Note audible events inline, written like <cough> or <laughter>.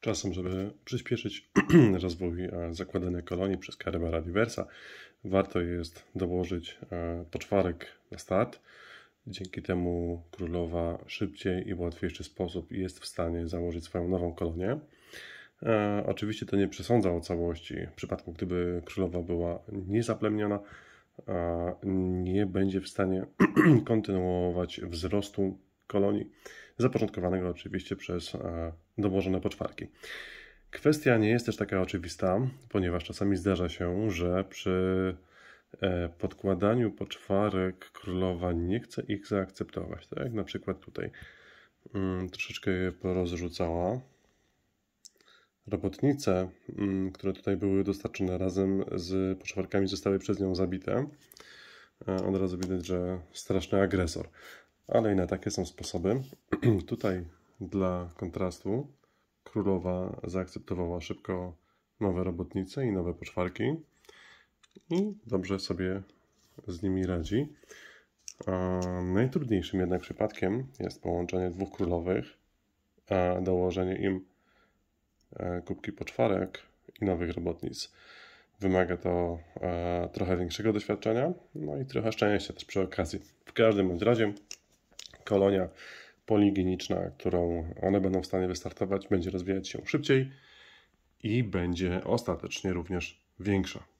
Czasem, żeby przyspieszyć <clears throat> rozwój e, zakładanej kolonii przez Carribera Diversa, warto jest dołożyć e, poczwarek na start. Dzięki temu królowa szybciej i w łatwiejszy sposób jest w stanie założyć swoją nową kolonię. E, oczywiście to nie przesądza o całości. W przypadku, gdyby królowa była niezaplemiona, nie będzie w stanie <clears throat> kontynuować wzrostu kolonii, zapoczątkowanego oczywiście przez e, dołożone poczwarki. Kwestia nie jest też taka oczywista, ponieważ czasami zdarza się, że przy e, podkładaniu poczwarek królowa nie chce ich zaakceptować. Tak jak na przykład tutaj mm, troszeczkę je porozrzucała. Robotnice, mm, które tutaj były dostarczone razem z poczwarkami, zostały przez nią zabite. E, od razu widać, że straszny agresor ale i na takie są sposoby. <clears throat> Tutaj dla kontrastu królowa zaakceptowała szybko nowe robotnice i nowe poczwarki i dobrze sobie z nimi radzi. Najtrudniejszym jednak przypadkiem jest połączenie dwóch królowych, a dołożenie im e, kubki poczwarek i nowych robotnic. Wymaga to e, trochę większego doświadczenia, no i trochę szczęścia też przy okazji. W każdym bądź razie kolonia poliginiczna, którą one będą w stanie wystartować, będzie rozwijać się szybciej i będzie ostatecznie również większa.